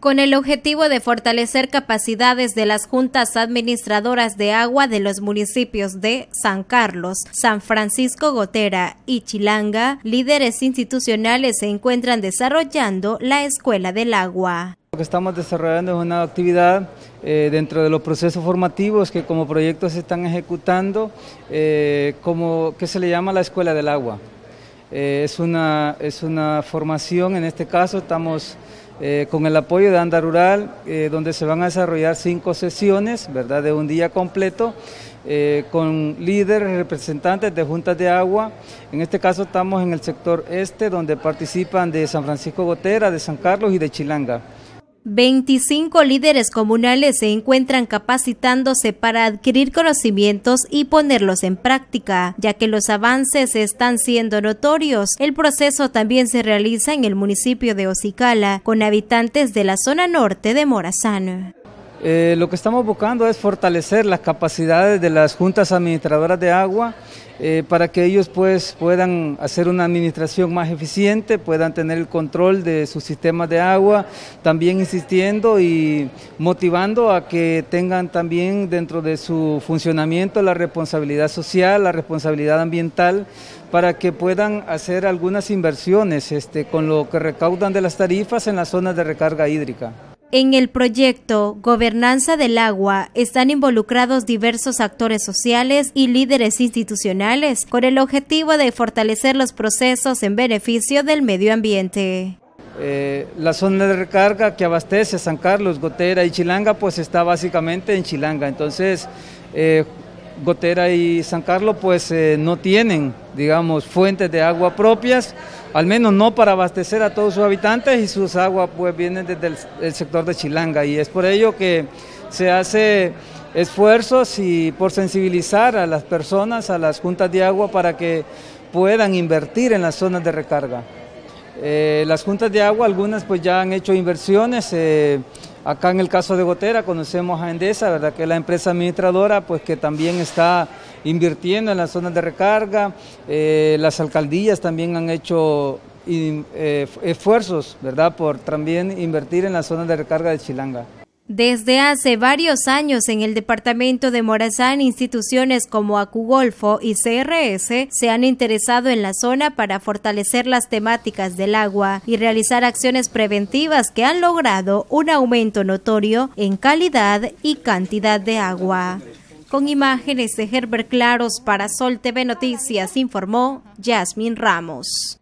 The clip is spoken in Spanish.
con el objetivo de fortalecer capacidades de las juntas administradoras de agua de los municipios de San Carlos, San Francisco Gotera y Chilanga, líderes institucionales se encuentran desarrollando la Escuela del Agua. Lo que estamos desarrollando es una actividad eh, dentro de los procesos formativos que como proyectos se están ejecutando, eh, que se le llama la Escuela del Agua. Eh, es, una, es una formación, en este caso estamos eh, con el apoyo de Anda Rural, eh, donde se van a desarrollar cinco sesiones, ¿verdad?, de un día completo, con líderes, representantes de juntas de agua. En este caso estamos en el sector este, donde participan de San Francisco Gotera, de San Carlos y de Chilanga. 25 líderes comunales se encuentran capacitándose para adquirir conocimientos y ponerlos en práctica, ya que los avances están siendo notorios. El proceso también se realiza en el municipio de Ocicala, con habitantes de la zona norte de Morazán. Eh, lo que estamos buscando es fortalecer las capacidades de las juntas administradoras de agua eh, para que ellos pues, puedan hacer una administración más eficiente, puedan tener el control de sus sistemas de agua, también insistiendo y motivando a que tengan también dentro de su funcionamiento la responsabilidad social, la responsabilidad ambiental, para que puedan hacer algunas inversiones este, con lo que recaudan de las tarifas en las zonas de recarga hídrica. En el proyecto Gobernanza del Agua están involucrados diversos actores sociales y líderes institucionales con el objetivo de fortalecer los procesos en beneficio del medio ambiente. Eh, la zona de recarga que abastece San Carlos, Gotera y Chilanga, pues está básicamente en Chilanga. Entonces, eh, Gotera y San Carlos pues eh, no tienen, digamos, fuentes de agua propias, al menos no para abastecer a todos sus habitantes y sus aguas pues vienen desde el, sector de Chilanga y es por ello que se hace esfuerzos y por sensibilizar a las personas, a las juntas de agua para que puedan invertir en las zonas de recarga. Eh, las juntas de agua, algunas pues ya han hecho inversiones, eh, Acá en el caso de Gotera conocemos a Endesa, ¿verdad? que es la empresa administradora pues, que también está invirtiendo en las zonas de recarga. Eh, las alcaldías también han hecho eh, esfuerzos ¿verdad? por también invertir en las zonas de recarga de Chilanga. Desde hace varios años en el departamento de Morazán, instituciones como Acugolfo y CRS se han interesado en la zona para fortalecer las temáticas del agua y realizar acciones preventivas que han logrado un aumento notorio en calidad y cantidad de agua. Con imágenes de Herbert Claros para Sol TV Noticias informó Yasmin Ramos.